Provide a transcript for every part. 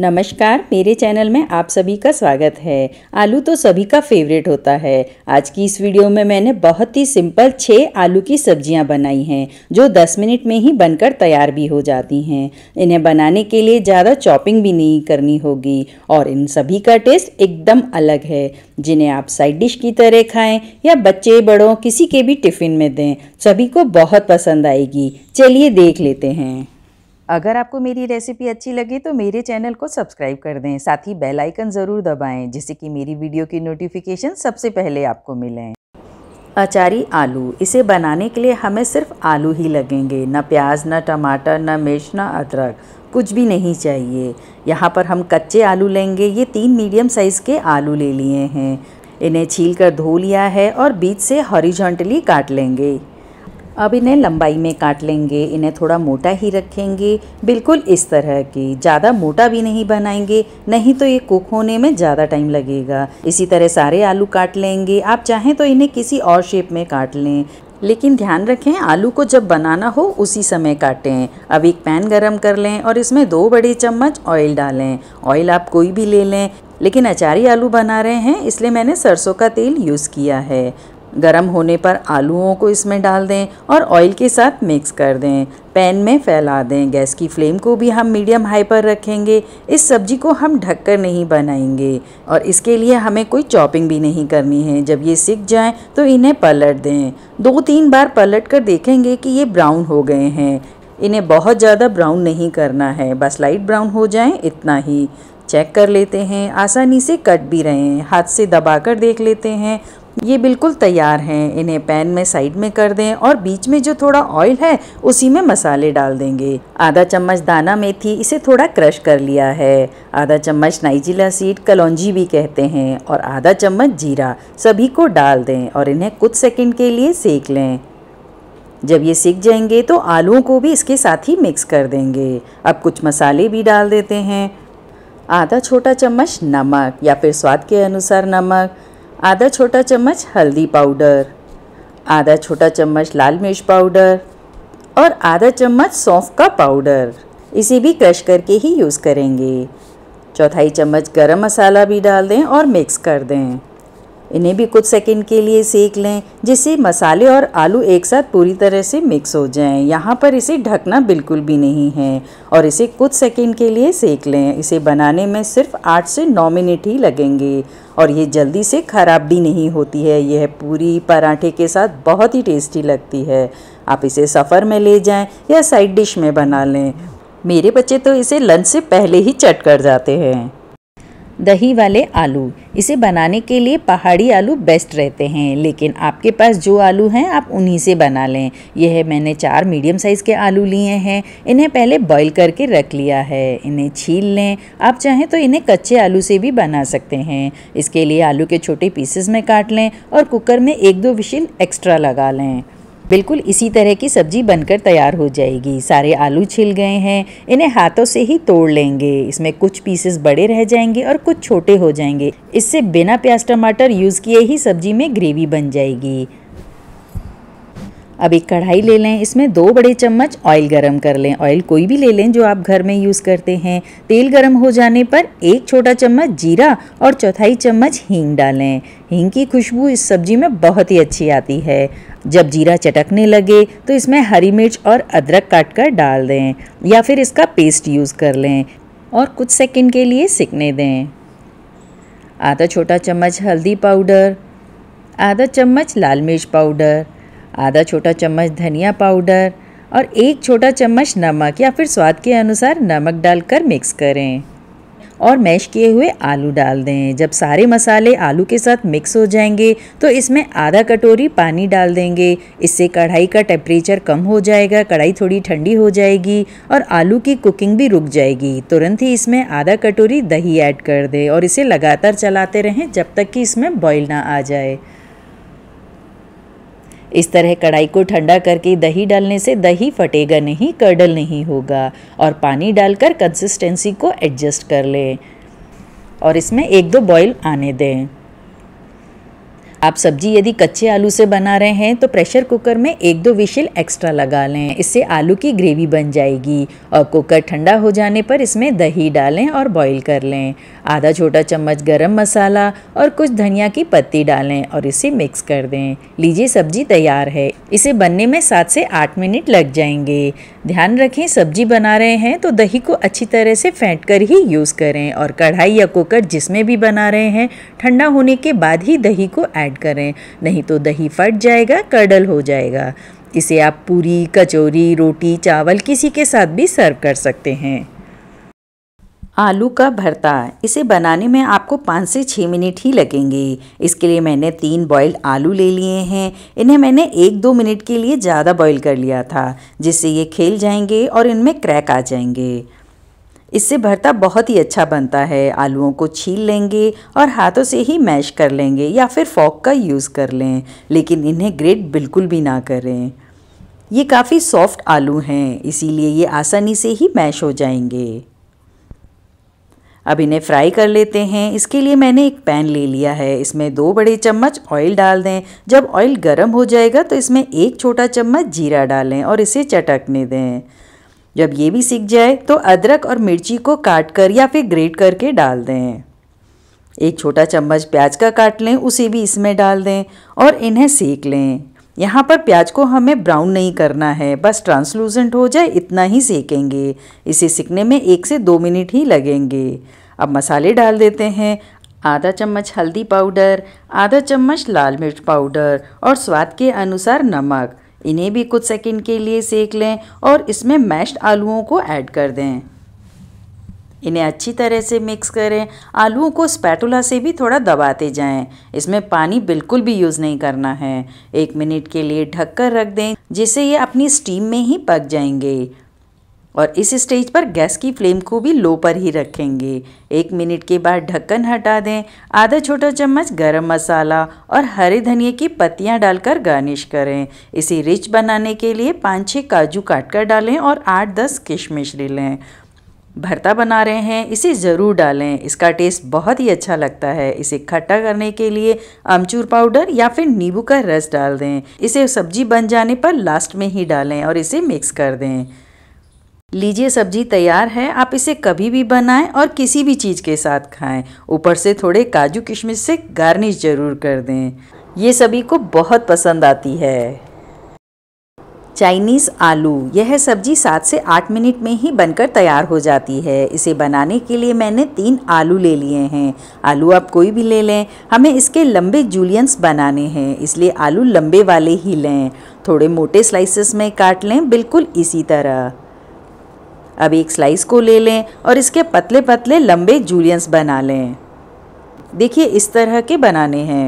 नमस्कार मेरे चैनल में आप सभी का स्वागत है आलू तो सभी का फेवरेट होता है आज की इस वीडियो में मैंने बहुत ही सिंपल छः आलू की सब्जियां बनाई हैं जो 10 मिनट में ही बनकर तैयार भी हो जाती हैं इन्हें बनाने के लिए ज़्यादा चॉपिंग भी नहीं करनी होगी और इन सभी का टेस्ट एकदम अलग है जिन्हें आप साइड डिश की तरह खाएँ या बच्चे बड़ों किसी के भी टिफ़िन में दें सभी को बहुत पसंद आएगी चलिए देख लेते हैं अगर आपको मेरी रेसिपी अच्छी लगी तो मेरे चैनल को सब्सक्राइब कर दें साथ ही बेल आइकन ज़रूर दबाएं जिससे कि मेरी वीडियो की नोटिफिकेशन सबसे पहले आपको मिलें अचारी आलू इसे बनाने के लिए हमें सिर्फ आलू ही लगेंगे ना प्याज ना टमाटर ना मिर्च ना अदरक कुछ भी नहीं चाहिए यहाँ पर हम कच्चे आलू लेंगे ये तीन मीडियम साइज़ के आलू ले लिए हैं इन्हें छील कर धो लिया है और बीच से हॉरिजॉन्टली काट लेंगे अब इन्हें लंबाई में काट लेंगे इन्हें थोड़ा मोटा ही रखेंगे बिल्कुल इस तरह की ज़्यादा मोटा भी नहीं बनाएंगे नहीं तो ये कुक होने में ज़्यादा टाइम लगेगा इसी तरह सारे आलू काट लेंगे आप चाहें तो इन्हें किसी और शेप में काट लें लेकिन ध्यान रखें आलू को जब बनाना हो उसी समय काटें अब एक पैन गरम कर लें और इसमें दो बड़े चम्मच ऑयल डालें ऑयल आप कोई भी ले लें लेकिन अचारी आलू बना रहे हैं इसलिए मैंने सरसों का तेल यूज़ किया है गरम होने पर आलूओं को इसमें डाल दें और ऑयल के साथ मिक्स कर दें पैन में फैला दें गैस की फ्लेम को भी हम मीडियम हाई पर रखेंगे इस सब्जी को हम ढककर नहीं बनाएंगे और इसके लिए हमें कोई चॉपिंग भी नहीं करनी है जब ये सीख जाए तो इन्हें पलट दें दो तीन बार पलट कर देखेंगे कि ये ब्राउन हो गए हैं इन्हें बहुत ज़्यादा ब्राउन नहीं करना है बस लाइट ब्राउन हो जाए इतना ही चेक कर लेते हैं आसानी से कट भी रहे हैं हाथ से दबा कर देख लेते हैं ये बिल्कुल तैयार हैं इन्हें पैन में साइड में कर दें और बीच में जो थोड़ा ऑयल है उसी में मसाले डाल देंगे आधा चम्मच दाना मेथी इसे थोड़ा क्रश कर लिया है आधा चम्मच नाइजिला सीड कलौजी भी कहते हैं और आधा चम्मच जीरा सभी को डाल दें और इन्हें कुछ सेकेंड के लिए सेक लें जब ये सीख जाएंगे तो आलूओं को भी इसके साथ ही मिक्स कर देंगे अब कुछ मसाले भी डाल देते हैं आधा छोटा चम्मच नमक या फिर स्वाद के अनुसार नमक आधा छोटा चम्मच हल्दी पाउडर आधा छोटा चम्मच लाल मिर्च पाउडर और आधा चम्मच सौंफ का पाउडर इसे भी क्रश करके ही यूज़ करेंगे चौथाई चम्मच गरम मसाला भी डाल दें और मिक्स कर दें इन्हें भी कुछ सेकंड के लिए सेक लें जिससे मसाले और आलू एक साथ पूरी तरह से मिक्स हो जाएं। यहाँ पर इसे ढकना बिल्कुल भी नहीं है और इसे कुछ सेकंड के लिए सेक लें इसे बनाने में सिर्फ आठ से नौ मिनट ही लगेंगे और ये जल्दी से ख़राब भी नहीं होती है यह पूरी पराठे के साथ बहुत ही टेस्टी लगती है आप इसे सफ़र में ले जाएँ या साइड डिश में बना लें मेरे बच्चे तो इसे लंच से पहले ही चट कर जाते हैं दही वाले आलू इसे बनाने के लिए पहाड़ी आलू बेस्ट रहते हैं लेकिन आपके पास जो आलू हैं आप उन्हीं से बना लें यह मैंने चार मीडियम साइज़ के आलू लिए हैं इन्हें पहले बॉईल करके रख लिया है इन्हें छील लें आप चाहें तो इन्हें कच्चे आलू से भी बना सकते हैं इसके लिए आलू के छोटे पीसेस में काट लें और कुकर में एक दो विशिल एक्स्ट्रा लगा लें बिल्कुल इसी तरह की सब्जी बनकर तैयार हो जाएगी सारे आलू छिल गए हैं इन्हें हाथों से ही तोड़ लेंगे इसमें कुछ पीसेस बड़े रह जाएंगे और कुछ छोटे हो जाएंगे इससे बिना प्याज टमाटर यूज़ किए ही सब्जी में ग्रेवी बन जाएगी अब एक कढ़ाई ले लें इसमें दो बड़े चम्मच ऑयल गरम कर लें ऑयल कोई भी ले लें जो आप घर में यूज़ करते हैं तेल गरम हो जाने पर एक छोटा चम्मच जीरा और चौथाई चम्मच हींग डालें हींग की खुशबू इस सब्जी में बहुत ही अच्छी आती है जब जीरा चटकने लगे तो इसमें हरी मिर्च और अदरक काट कर डाल दें या फिर इसका पेस्ट यूज़ कर लें और कुछ सेकेंड के लिए सिकने दें आधा छोटा चम्मच हल्दी पाउडर आधा चम्मच लाल मिर्च पाउडर आधा छोटा चम्मच धनिया पाउडर और एक छोटा चम्मच नमक या फिर स्वाद के अनुसार नमक डालकर मिक्स करें और मैश किए हुए आलू डाल दें जब सारे मसाले आलू के साथ मिक्स हो जाएंगे तो इसमें आधा कटोरी पानी डाल देंगे इससे कढ़ाई का टेम्परेचर कम हो जाएगा कढ़ाई थोड़ी ठंडी हो जाएगी और आलू की कुकिंग भी रुक जाएगी तुरंत ही इसमें आधा कटोरी दही ऐड कर दें और इसे लगातार चलाते रहें जब तक कि इसमें बॉईल ना आ जाए इस तरह कढ़ाई को ठंडा करके दही डालने से दही फटेगा नहीं कर्डल नहीं होगा और पानी डालकर कंसिस्टेंसी को एडजस्ट कर लें और इसमें एक दो बॉईल आने दें आप सब्जी यदि कच्चे आलू से बना रहे हैं तो प्रेशर कुकर में एक दो विशिल एक्स्ट्रा लगा लें इससे आलू की ग्रेवी बन जाएगी और कुकर ठंडा हो जाने पर इसमें दही डालें और बॉईल कर लें आधा छोटा चम्मच गरम मसाला और कुछ धनिया की पत्ती डालें और इसे मिक्स कर दें लीजिए सब्जी तैयार है इसे बनने में सात से आठ मिनट लग जाएंगे ध्यान रखें सब्जी बना रहे हैं तो दही को अच्छी तरह से फेंट कर ही यूज़ करें और कढ़ाई या कुकर जिसमें भी बना रहे हैं ठंडा होने के बाद ही दही को ऐड ऐड करें नहीं तो दही फट जाएगा कर्डल हो जाएगा इसे आप पूरी कचौरी रोटी चावल किसी के साथ भी सर्व कर सकते हैं आलू का भरता इसे बनाने में आपको पाँच से छः मिनट ही लगेंगे इसके लिए मैंने तीन बॉयल्ड आलू ले लिए हैं इन्हें मैंने एक दो मिनट के लिए ज़्यादा बॉईल कर लिया था जिससे ये खेल जाएंगे और इनमें क्रैक आ जाएंगे इससे भरता बहुत ही अच्छा बनता है आलूओं को छील लेंगे और हाथों से ही मैश कर लेंगे या फिर फॉक का यूज़ कर लें लेकिन इन्हें ग्रेट बिल्कुल भी ना करें ये काफ़ी सॉफ्ट आलू हैं इसीलिए ये आसानी से ही मैश हो जाएंगे अब इन्हें फ्राई कर लेते हैं इसके लिए मैंने एक पैन ले लिया है इसमें दो बड़े चम्मच ऑयल डाल दें जब ऑयल गर्म हो जाएगा तो इसमें एक छोटा चम्मच जीरा डालें और इसे चटकने दें जब ये भी सीख जाए तो अदरक और मिर्ची को काट कर या फिर ग्रेट करके डाल दें एक छोटा चम्मच प्याज का काट लें उसे भी इसमें डाल दें और इन्हें सेक लें यहाँ पर प्याज को हमें ब्राउन नहीं करना है बस ट्रांसलूसेंट हो जाए इतना ही सेकेंगे इसे सीखने में एक से दो मिनट ही लगेंगे अब मसाले डाल देते हैं आधा चम्मच हल्दी पाउडर आधा चम्मच लाल मिर्च पाउडर और स्वाद के अनुसार नमक इन्हें भी कुछ सेकंड के लिए सेक लें और इसमें मैश्ड आलूओं को ऐड कर दें इन्हें अच्छी तरह से मिक्स करें आलूओं को स्पैटुला से भी थोड़ा दबाते जाएं। इसमें पानी बिल्कुल भी यूज़ नहीं करना है एक मिनट के लिए ढककर रख दें जिससे ये अपनी स्टीम में ही पक जाएंगे और इस स्टेज पर गैस की फ्लेम को भी लो पर ही रखेंगे एक मिनट के बाद ढक्कन हटा दें आधा छोटा चम्मच गरम मसाला और हरे धनिए की पत्तियां डालकर गार्निश करें इसे रिच बनाने के लिए पाँच छः काजू काट कर डालें और आठ दस किशमिश ले लें भरता बना रहे हैं इसे ज़रूर डालें इसका टेस्ट बहुत ही अच्छा लगता है इसे खट्टा करने के लिए अमचूर पाउडर या फिर नींबू का रस डाल दें इसे सब्जी बन जाने पर लास्ट में ही डालें और इसे मिक्स कर दें लीजिए सब्जी तैयार है आप इसे कभी भी बनाएं और किसी भी चीज़ के साथ खाएं ऊपर से थोड़े काजू किशमिश से गार्निश ज़रूर कर दें ये सभी को बहुत पसंद आती है चाइनीज़ आलू यह सब्जी सात से आठ मिनट में ही बनकर तैयार हो जाती है इसे बनाने के लिए मैंने तीन आलू ले लिए हैं आलू आप कोई भी ले लें हमें इसके लंबे जूलियंस बनाने हैं इसलिए आलू लंबे वाले ही लें थोड़े मोटे स्लाइसेस में काट लें बिल्कुल इसी तरह अब एक स्लाइस को ले लें और इसके पतले पतले लंबे जूलियंस बना लें देखिए इस तरह के बनाने हैं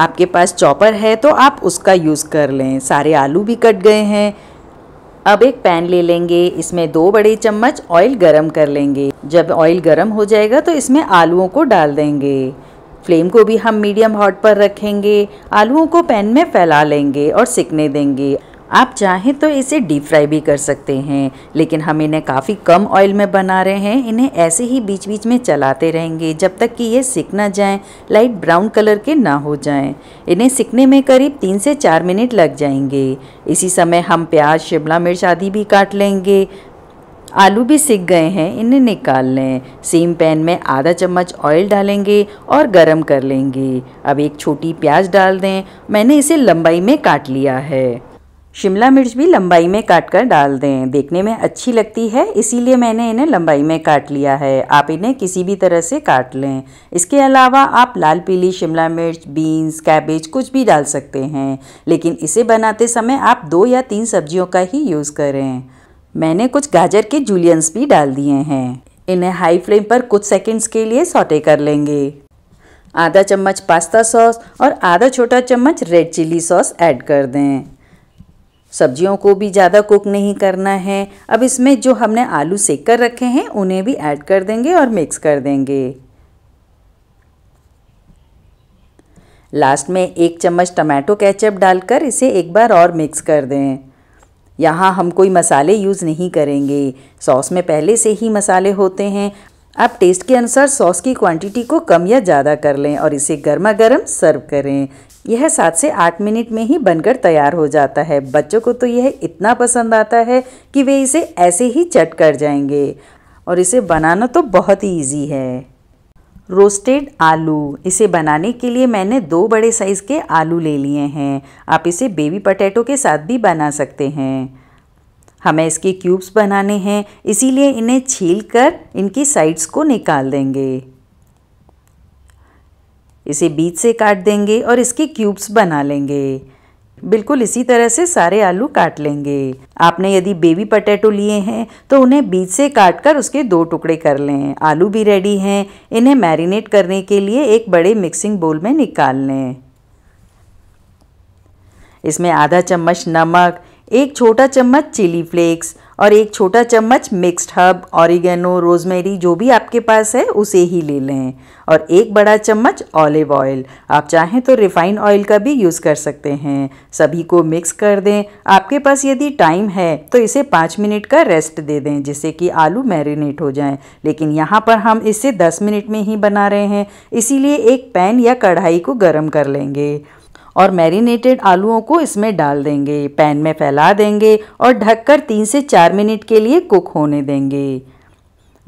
आपके पास चॉपर है तो आप उसका यूज़ कर लें सारे आलू भी कट गए हैं अब एक पैन ले लेंगे इसमें दो बड़े चम्मच ऑयल गरम कर लेंगे जब ऑयल गरम हो जाएगा तो इसमें आलूओं को डाल देंगे फ्लेम को भी हम मीडियम हॉट पर रखेंगे आलूओं को पैन में फैला लेंगे और सिकने देंगे आप चाहें तो इसे डीप फ्राई भी कर सकते हैं लेकिन हम इन्हें काफ़ी कम ऑयल में बना रहे हैं इन्हें ऐसे ही बीच बीच में चलाते रहेंगे जब तक कि ये सिक ना जाएं लाइट ब्राउन कलर के ना हो जाएं इन्हें सिकने में करीब तीन से चार मिनट लग जाएंगे इसी समय हम प्याज शिमला मिर्च आदि भी काट लेंगे आलू भी सिक गए हैं इन्हें निकाल लें सेम पैन में आधा चम्मच ऑयल डालेंगे और गरम कर लेंगे अब एक छोटी प्याज डाल दें मैंने इसे लंबाई में काट लिया है शिमला मिर्च भी लंबाई में काट कर डाल दें देखने में अच्छी लगती है इसीलिए मैंने इन्हें लंबाई में काट लिया है आप इन्हें किसी भी तरह से काट लें इसके अलावा आप लाल पीली शिमला मिर्च बीन्स कैबेज कुछ भी डाल सकते हैं लेकिन इसे बनाते समय आप दो या तीन सब्जियों का ही यूज़ करें मैंने कुछ गाजर के जूलियंस भी डाल दिए हैं इन्हें हाई फ्लेम पर कुछ सेकेंड्स के लिए सौटे कर लेंगे आधा चम्मच पास्ता सॉस और आधा छोटा चम्मच रेड चिली सॉस ऐड कर दें सब्जियों को भी ज़्यादा कुक नहीं करना है अब इसमें जो हमने आलू सेक कर रखे हैं उन्हें भी ऐड कर देंगे और मिक्स कर देंगे लास्ट में एक चम्मच टमाटो केचप डालकर इसे एक बार और मिक्स कर दें यहाँ हम कोई मसाले यूज़ नहीं करेंगे सॉस में पहले से ही मसाले होते हैं आप टेस्ट के अनुसार सॉस की क्वांटिटी को कम या ज़्यादा कर लें और इसे गर्मा गर्म सर्व करें यह सात से आठ मिनट में ही बनकर तैयार हो जाता है बच्चों को तो यह इतना पसंद आता है कि वे इसे ऐसे ही चट कर जाएंगे और इसे बनाना तो बहुत ही ईजी है रोस्टेड आलू इसे बनाने के लिए मैंने दो बड़े साइज़ के आलू ले लिए हैं आप इसे बेबी पटेटो के साथ भी बना सकते हैं हमें इसके क्यूब्स बनाने हैं इसीलिए इन्हें छील कर इनकी साइड्स को निकाल देंगे इसे बीच से काट देंगे और इसके क्यूब्स बना लेंगे बिल्कुल इसी तरह से सारे आलू काट लेंगे आपने यदि बेबी पटेटो लिए हैं तो उन्हें बीच से काट कर उसके दो टुकड़े कर लें आलू भी रेडी हैं इन्हें मैरिनेट करने के लिए एक बड़े मिक्सिंग बोल में निकाल लें इसमें आधा चम्मच नमक एक छोटा चम्मच चिली फ्लेक्स और एक छोटा चम्मच मिक्स्ड हर्ब ऑरिगेनो रोजमेरी जो भी आपके पास है उसे ही ले लें और एक बड़ा चम्मच ऑलिव ऑयल आप चाहें तो रिफाइन ऑयल का भी यूज़ कर सकते हैं सभी को मिक्स कर दें आपके पास यदि टाइम है तो इसे पाँच मिनट का रेस्ट दे दें जिससे कि आलू मैरिनेट हो जाएं लेकिन यहाँ पर हम इसे दस मिनट में ही बना रहे हैं इसीलिए एक पैन या कढ़ाई को गर्म कर लेंगे और मैरिनेटेड आलूओं को इसमें डाल देंगे पैन में फैला देंगे और ढककर तीन से चार मिनट के लिए कुक होने देंगे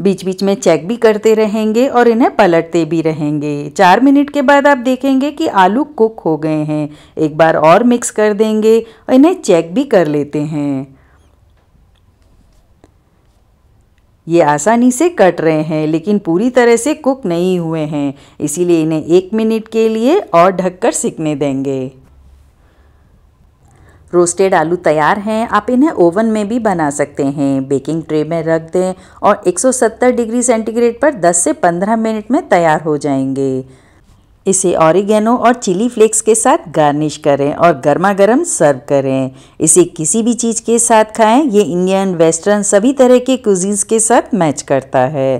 बीच बीच में चेक भी करते रहेंगे और इन्हें पलटते भी रहेंगे चार मिनट के बाद आप देखेंगे कि आलू कुक हो गए हैं एक बार और मिक्स कर देंगे और इन्हें चेक भी कर लेते हैं ये आसानी से कट रहे हैं लेकिन पूरी तरह से कुक नहीं हुए हैं इसीलिए इन्हें एक मिनट के लिए और ढककर सिकने देंगे रोस्टेड आलू तैयार हैं आप इन्हें ओवन में भी बना सकते हैं बेकिंग ट्रे में रख दें और 170 डिग्री सेंटीग्रेड पर 10 से 15 मिनट में तैयार हो जाएंगे इसे ऑरिगेनो और चिली फ्लेक्स के साथ गार्निश करें और गर्मा गर्म सर्व करें इसे किसी भी चीज़ के साथ खाएं ये इंडियन वेस्टर्न सभी तरह के कुजीन्स के साथ मैच करता है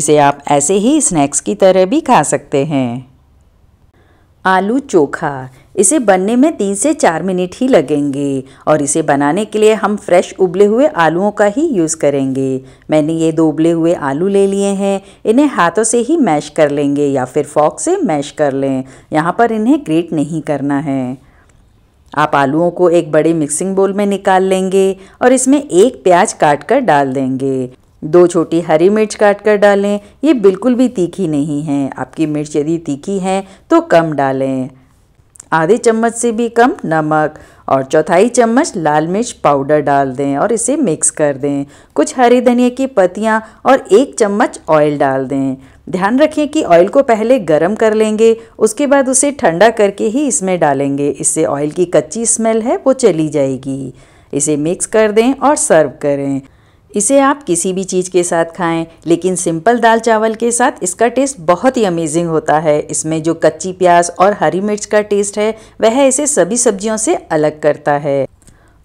इसे आप ऐसे ही स्नैक्स की तरह भी खा सकते हैं आलू चोखा इसे बनने में तीन से चार मिनट ही लगेंगे और इसे बनाने के लिए हम फ्रेश उबले हुए आलूओं का ही यूज़ करेंगे मैंने ये दो उबले हुए आलू ले लिए हैं इन्हें हाथों से ही मैश कर लेंगे या फिर फॉक से मैश कर लें यहाँ पर इन्हें ग्रेट नहीं करना है आप आलूओं को एक बड़े मिक्सिंग बोल में निकाल लेंगे और इसमें एक प्याज काट कर डाल देंगे दो छोटी हरी मिर्च काट कर डालें ये बिल्कुल भी तीखी नहीं है आपकी मिर्च यदि तीखी है तो कम डालें आधे चम्मच से भी कम नमक और चौथाई चम्मच लाल मिर्च पाउडर डाल दें और इसे मिक्स कर दें कुछ हरी धनिया की पत्तियां और एक चम्मच ऑयल डाल दें ध्यान रखें कि ऑयल को पहले गर्म कर लेंगे उसके बाद उसे ठंडा करके ही इसमें डालेंगे इससे ऑयल की कच्ची स्मेल है वो चली जाएगी इसे मिक्स कर दें और सर्व करें इसे आप किसी भी चीज़ के साथ खाएं लेकिन सिंपल दाल चावल के साथ इसका टेस्ट बहुत ही अमेजिंग होता है इसमें जो कच्ची प्याज और हरी मिर्च का टेस्ट है वह इसे सभी सब्जियों से अलग करता है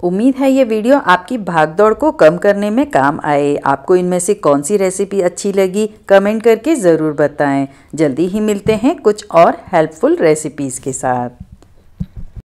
उम्मीद है ये वीडियो आपकी भागदौड़ को कम करने में काम आए आपको इनमें से कौन सी रेसिपी अच्छी लगी कमेंट करके ज़रूर बताएं जल्दी ही मिलते हैं कुछ और हेल्पफुल रेसिपीज़ के साथ